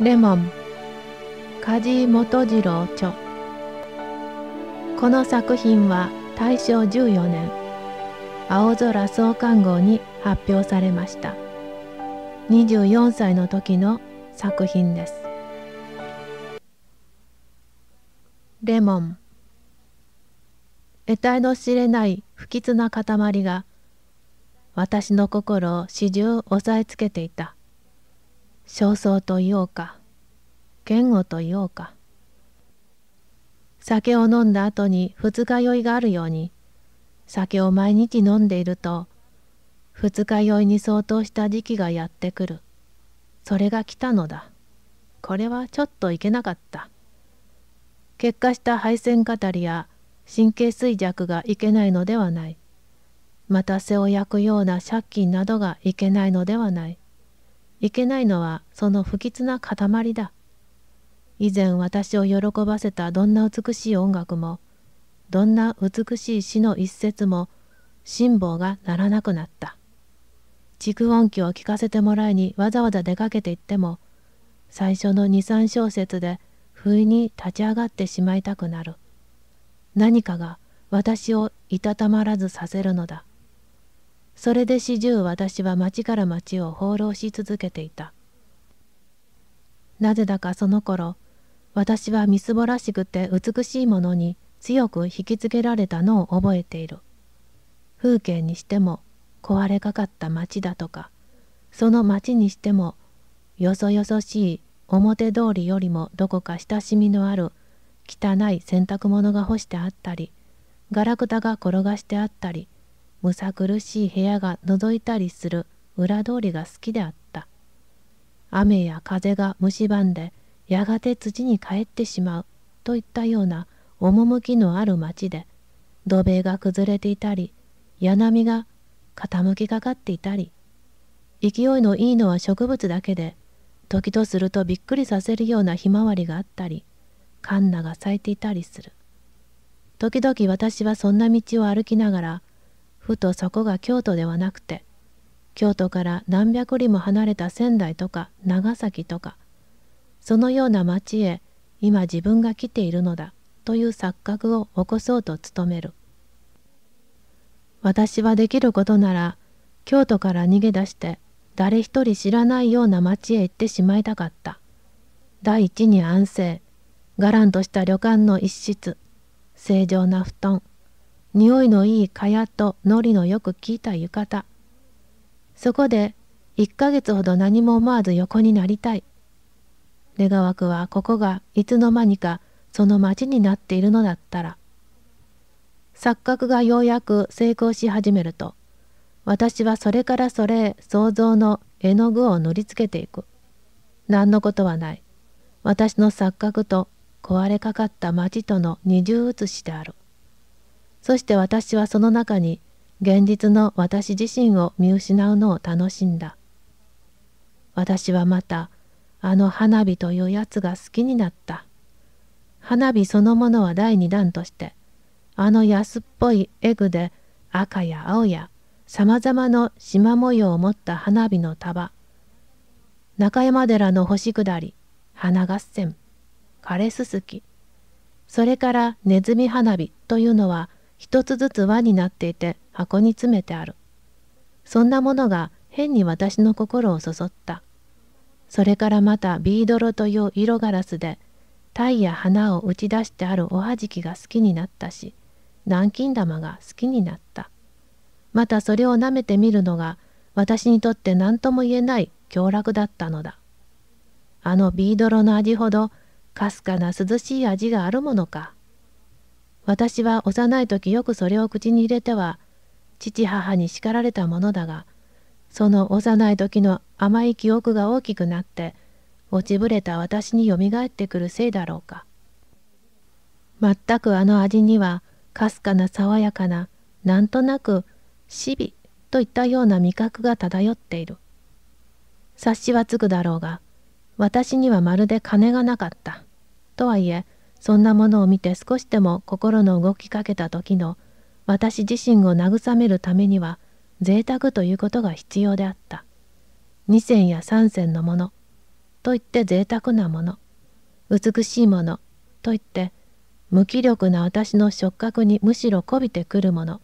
レモン梶本次郎著この作品は大正14年青空創刊号に発表されました24歳の時の作品ですレモン得体の知れない不吉な塊が私の心を始終押さえつけていた焦燥と言おうか嫌悪と言おうか酒を飲んだ後に二日酔いがあるように酒を毎日飲んでいると二日酔いに相当した時期がやってくるそれが来たのだこれはちょっといけなかった結果した配線語りや神経衰弱がいけないのではないまた背を焼くような借金などがいけないのではないいけないのはその不吉な塊だ。以前私を喜ばせたどんな美しい音楽も、どんな美しい詩の一節も、辛抱がならなくなった。蓄音機を聴かせてもらいにわざわざ出かけて行っても、最初の二三小節で不意に立ち上がってしまいたくなる。何かが私をいたたまらずさせるのだ。それで始終私は町から町を放浪し続けていたなぜだかその頃私はみすぼらしくて美しいものに強く引きつけられたのを覚えている風景にしても壊れかかった町だとかその町にしてもよそよそしい表通りよりもどこか親しみのある汚い洗濯物が干してあったりガラクタが転がしてあったりむさ苦しい部屋が覗いたりする裏通りが好きであった雨や風が蝕んでやがて土に帰ってしまうといったような趣のある町で土塀が崩れていたり柳が傾きかかっていたり勢いのいいのは植物だけで時とするとびっくりさせるようなひまわりがあったりカンナが咲いていたりする時々私はそんな道を歩きながらふとそこが京都ではなくて京都から何百里も離れた仙台とか長崎とかそのような町へ今自分が来ているのだという錯覚を起こそうと努める私はできることなら京都から逃げ出して誰一人知らないような町へ行ってしまいたかった第一に安静がらんとした旅館の一室正常な布団匂いのいい蚊帳とのりのよく効いた浴衣そこで1ヶ月ほど何も思わず横になりたい願わくはここがいつの間にかその町になっているのだったら錯覚がようやく成功し始めると私はそれからそれへ想像の絵の具を塗りつけていく何のことはない私の錯覚と壊れかかった町との二重写しであるそして私はその中に現実の私自身を見失うのを楽しんだ。私はまたあの花火というやつが好きになった。花火そのものは第二弾としてあの安っぽいエグで赤や青やさまざまの縞模様を持った花火の束中山寺の星下り花合戦枯れすすきそれからネズミ花火というのは一つずつ輪になっていて箱に詰めてある。そんなものが変に私の心をそそった。それからまたビードロという色ガラスで、鯛や花を打ち出してあるおはじきが好きになったし、南京玉が好きになった。またそれを舐めてみるのが、私にとって何とも言えない凶楽だったのだ。あのビードロの味ほど、かすかな涼しい味があるものか。私は幼い時よくそれを口に入れては父母に叱られたものだがその幼い時の甘い記憶が大きくなって落ちぶれた私によみがえってくるせいだろうか全くあの味にはかすかな爽やかななんとなくシビといったような味覚が漂っている察しはつくだろうが私にはまるで金がなかったとはいえそんなものを見て少しでも心の動きかけた時の私自身を慰めるためには贅沢ということが必要であった。2銭や3銭のものといって贅沢なもの美しいものといって無気力な私の触覚にむしろこびてくるもの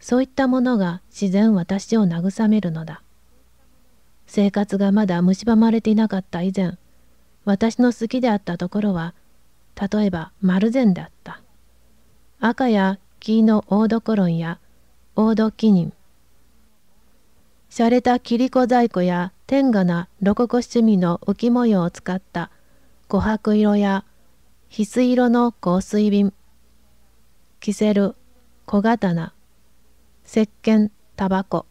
そういったものが自然私を慰めるのだ生活がまだ蝕まれていなかった以前私の好きであったところは例えば丸善あった赤や黄のオードコロンやオードキニン洒落た切子細工や天下なロココ趣味の浮き模様を使った琥珀色や翡翠色の香水瓶キセル小刀石鹸タバコ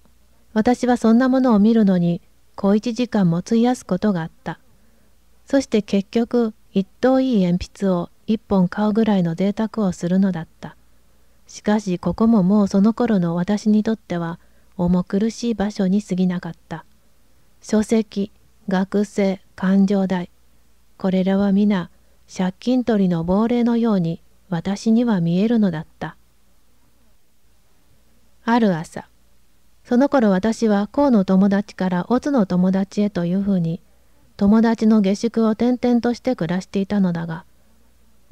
私はそんなものを見るのに小一時間も費やすことがあったそして結局一等いい鉛筆を一本買うぐらいの贅沢をするのだった。しかしここももうその頃の私にとっては重苦しい場所に過ぎなかった。書籍、学生、勘定代。これらは皆借金取りの亡霊のように私には見えるのだった。ある朝、その頃私は甲の友達から乙の友達へというふうに友達の下宿を転々として暮らしていたのだが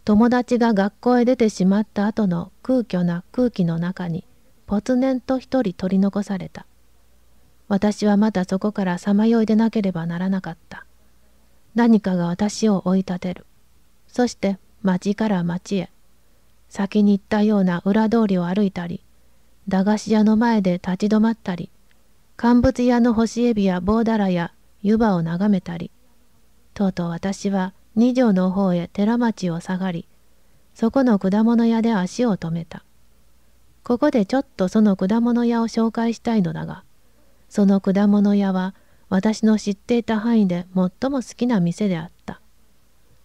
友達が学校へ出てしまった後の空虚な空気の中にぽつねんと一人取り残された私はまたそこからさまよいでなければならなかった何かが私を追い立てるそして町から町へ先に行ったような裏通りを歩いたり駄菓子屋の前で立ち止まったり乾物屋の干しエビや棒だらや湯葉を眺めたりとうとう私は二条の方へ寺町を下がり、そこの果物屋で足を止めた。ここでちょっとその果物屋を紹介したいのだが、その果物屋は私の知っていた範囲で最も好きな店であった。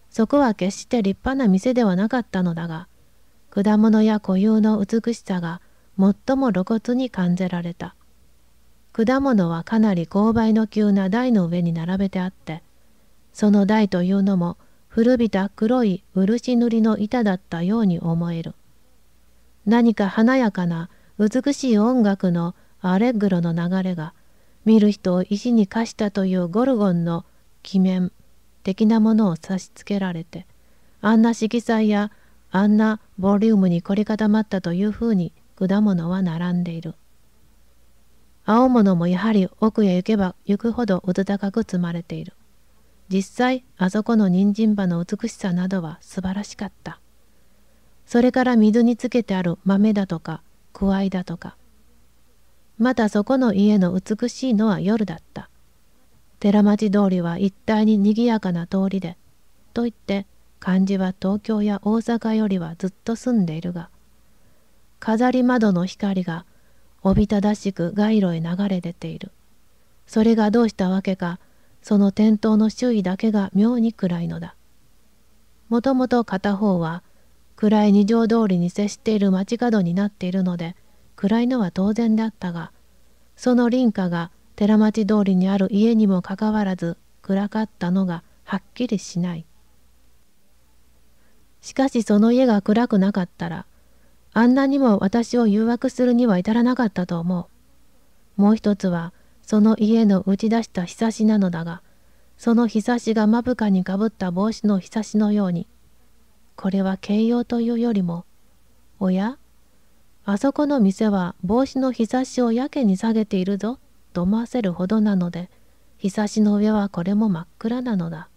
そこは決して立派な店ではなかったのだが、果物屋固有の美しさが最も露骨に感じられた。果物はかなり勾配の急な台の上に並べてあって、その台というのも古びた黒い漆塗りの板だったように思える。何か華やかな美しい音楽のアレグロの流れが見る人を石に化したというゴルゴンの鬼面的なものを差し付けられてあんな色彩やあんなボリュームに凝り固まったというふうに果物は並んでいる。青物もやはり奥へ行けば行くほどうずかく積まれている。実際あそこの人参葉の美しさなどは素晴らしかったそれから水につけてある豆だとかくわいだとかまたそこの家の美しいのは夜だった寺町通りは一帯に賑やかな通りでといって漢字は東京や大阪よりはずっと住んでいるが飾り窓の光がおびただしく街路へ流れ出ているそれがどうしたわけかその点灯の周囲だけが妙に暗いのだ。もともと片方は暗い二条通りに接している街角になっているので暗いのは当然だったがその隣家が寺町通りにある家にもかかわらず暗かったのがはっきりしない。しかしその家が暗くなかったらあんなにも私を誘惑するには至らなかったと思う。もう一つはその家の打ち出したひさしなのだが、そのひさしがまぶかにかぶった帽子のひさしのように、これは形容というよりも、おやあそこの店は帽子のひさしをやけに下げているぞ、と思わせるほどなので、ひさしの上はこれも真っ暗なのだ。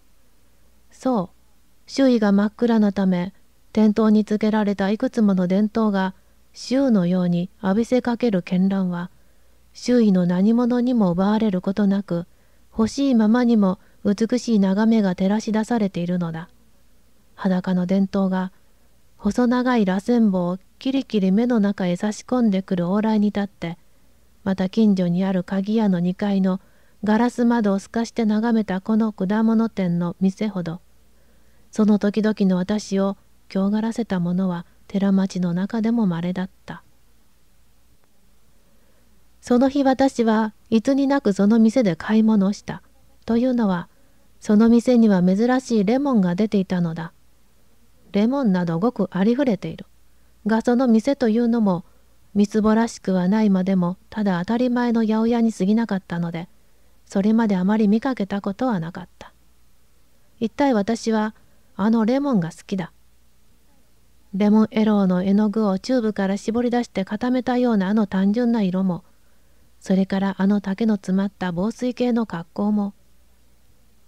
そう、周囲が真っ暗なため、店頭につけられたいくつもの伝統が、州のように浴びせかける絢爛は、周囲の何者にも奪われることなく、欲しいままにも美しい眺めが照らし出されているのだ。裸の伝統が、細長い螺旋棒をキリキリ目の中へ差し込んでくる往来に立って、また近所にある鍵屋の2階のガラス窓を透かして眺めたこの果物店の店ほど、その時々の私を強がらせたものは寺町の中でも稀だった。その日私はいつになくその店で買い物をした。というのは、その店には珍しいレモンが出ていたのだ。レモンなどごくありふれている。がその店というのも、みつぼらしくはないまでも、ただ当たり前の八百屋に過ぎなかったので、それまであまり見かけたことはなかった。一体私は、あのレモンが好きだ。レモンエローの絵の具をチューブから絞り出して固めたようなあの単純な色も、それからあの竹の詰まった防水系の格好も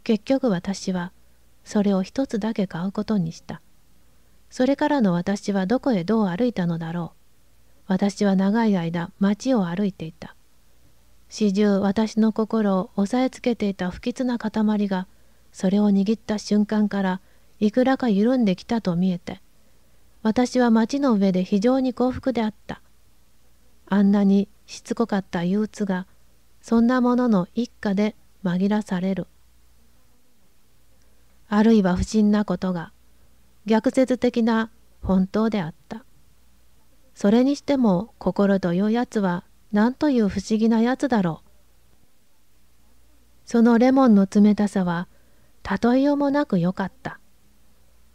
結局私はそれを一つだけ買うことにしたそれからの私はどこへどう歩いたのだろう私は長い間町を歩いていた始終私の心を押さえつけていた不吉な塊がそれを握った瞬間からいくらか緩んできたと見えて私は町の上で非常に幸福であったあんなにしつこかった憂鬱がそんなものの一家で紛らされるあるいは不審なことが逆説的な本当であったそれにしても心というやつは何という不思議なやつだろうそのレモンの冷たさは例えようもなく良かった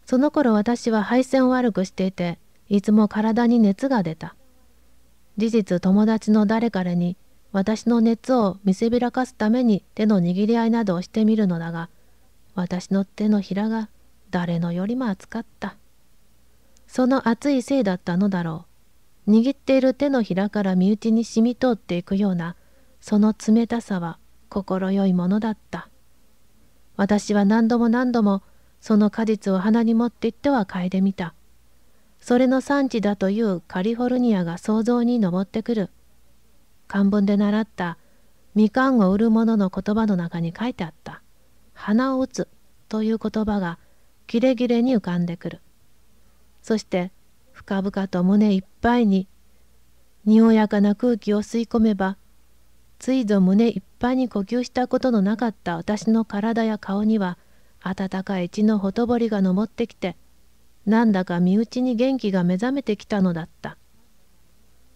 その頃私は配線を悪くしていていつも体に熱が出た事実友達の誰からに私の熱を見せびらかすために手の握り合いなどをしてみるのだが私の手のひらが誰のよりも熱かったその熱いせいだったのだろう握っている手のひらから身内に染み通っていくようなその冷たさは快いものだった私は何度も何度もその果実を鼻に持って行っては嗅いでみたそれの産地だというカリフォルニアが想像に上ってくる漢文で習ったみかんを売る者の言葉の中に書いてあった花を打つという言葉がキレキレに浮かんでくるそして深々と胸いっぱいににおやかな空気を吸い込めばついぞ胸いっぱいに呼吸したことのなかった私の体や顔には温かい血のほとぼりが昇ってきてなんだか身内に元気が目覚めてきたのだった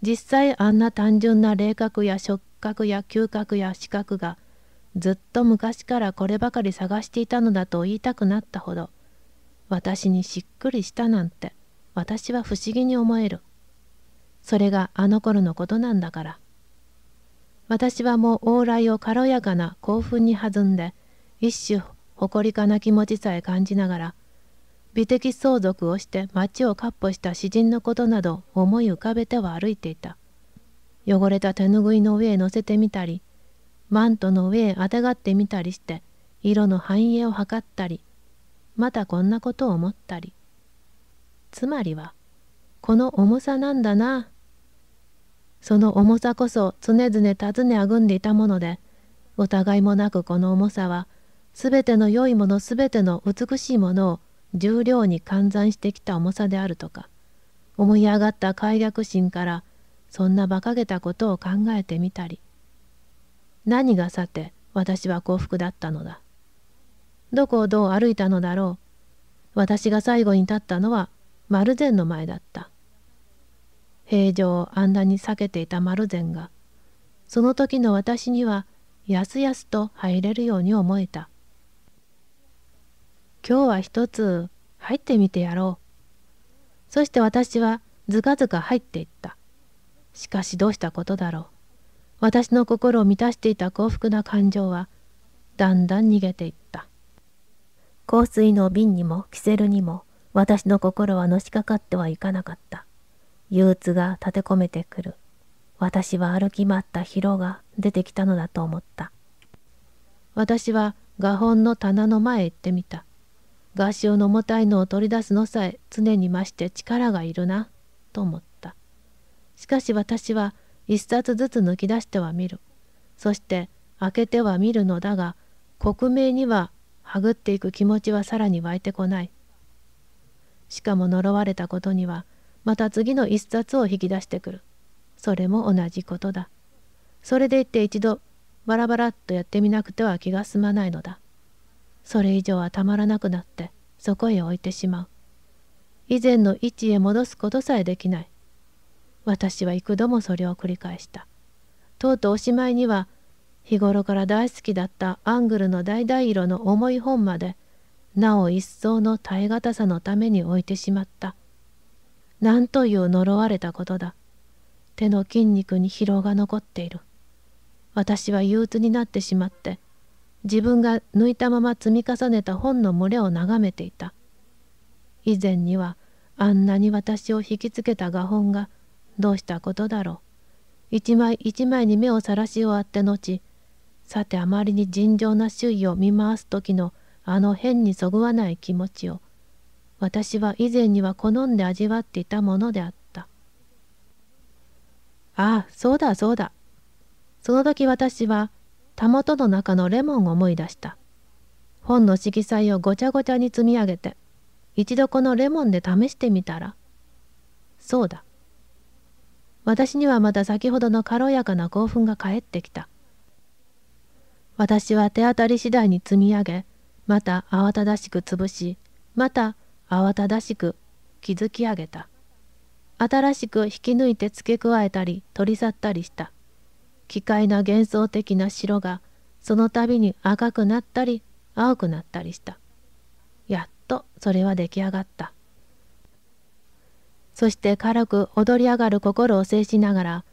実際あんな単純な霊覚や触覚や嗅覚や視覚がずっと昔からこればかり探していたのだと言いたくなったほど私にしっくりしたなんて私は不思議に思えるそれがあの頃のことなんだから私はもう往来を軽やかな興奮に弾んで一種誇りかな気持ちさえ感じながら美的相続をして町を闊歩した詩人のことなど思い浮かべては歩いていた汚れた手ぬぐいの上へ乗せてみたりマントの上へあてがってみたりして色の繁栄を図ったりまたこんなことを思ったりつまりはこの重さなんだなその重さこそ常々尋ねあぐんでいたものでお互いもなくこの重さはすべての良いものすべての美しいものを重量に換算してきた重さであるとか思い上がった快逆心からそんな馬鹿げたことを考えてみたり何がさて私は幸福だったのだどこをどう歩いたのだろう私が最後に立ったのは丸善の前だった平常をあんなに避けていた丸善がその時の私にはやすやすと入れるように思えた今日は一つ入ってみてやろう。そして私はずかずか入っていった。しかしどうしたことだろう。私の心を満たしていた幸福な感情は、だんだん逃げていった。香水の瓶にもキセルにも、私の心はのしかかってはいかなかった。憂鬱が立てこめてくる。私は歩き回った疲労が出てきたのだと思った。私は画本の棚の前へ行ってみた。合唱の重たいのを取り出すのさえ常に増して力がいるなと思ったしかし私は一冊ずつ抜き出しては見るそして開けては見るのだが克明にははぐっていく気持ちはさらに湧いてこないしかも呪われたことにはまた次の一冊を引き出してくるそれも同じことだそれでいって一度バラバラっとやってみなくては気が済まないのだそれ以上はたまらなくなってそこへ置いてしまう以前の位置へ戻すことさえできない私は幾度もそれを繰り返したとうとうおしまいには日頃から大好きだったアングルの橙色の重い本までなお一層の耐え難さのために置いてしまったなんという呪われたことだ手の筋肉に疲労が残っている私は憂鬱になってしまって自分が抜いたまま積み重ねた本の群れを眺めていた以前にはあんなに私を引きつけた画本がどうしたことだろう一枚一枚に目をさらし終わって後さてあまりに尋常な周囲を見回す時のあの変にそぐわない気持ちを私は以前には好んで味わっていたものであったああそうだそうだその時私はたもとの中のレモンを思い出した。本の色彩をごちゃごちゃに積み上げて、一度このレモンで試してみたら。そうだ。私にはまだ先ほどの軽やかな興奮が返ってきた。私は手当たり次第に積み上げ、また慌ただしく潰し、また慌ただしく築き上げた。新しく引き抜いて付け加えたり取り去ったりした。奇怪な幻想的な白がその度に赤くなったり青くなったりしたやっとそれは出来上がったそして軽く踊り上がる心を制しながら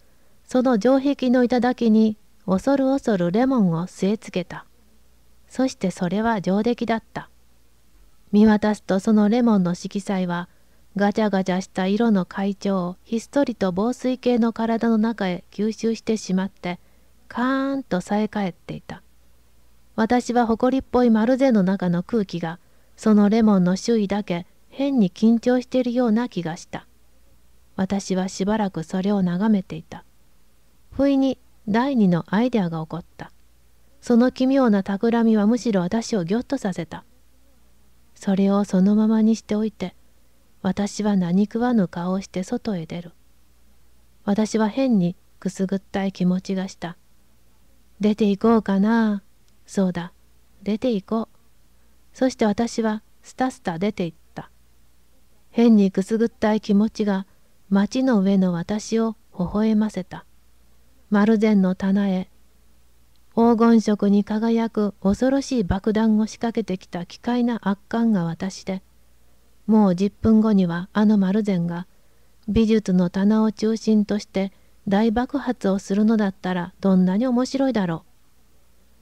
その城壁の頂に恐る恐るレモンを据え付けたそしてそれは上出来だった見渡すとそのレモンの色彩はガチャガチャした色の会長をひっそりと防水系の体の中へ吸収してしまってカーンとさえ返っていた私は埃っぽい丸ゼの中の空気がそのレモンの周囲だけ変に緊張しているような気がした私はしばらくそれを眺めていた不意に第二のアイデアが起こったその奇妙な企みはむしろ私をぎょっとさせたそれをそのままにしておいて私は何食わぬ顔をして外へ出る。私は変にくすぐったい気持ちがした。出て行こうかな。そうだ、出て行こう。そして私はスタスタ出て行った。変にくすぐったい気持ちが街の上の私を微笑ませた。丸善の棚へ黄金色に輝く恐ろしい爆弾を仕掛けてきた奇怪な圧巻が私でもう10分後にはあの丸善が美術の棚を中心として大爆発をするのだったらどんなに面白いだろう。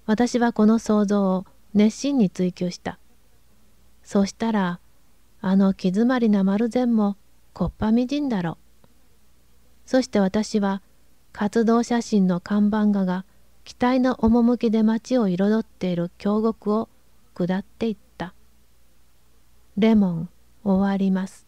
私はこの想像を熱心に追求した。そしたらあの気詰まりな丸善もこっぱみじんだろう。そして私は活動写真の看板画が期待の趣で街を彩っている峡谷を下っていった。レモン終わります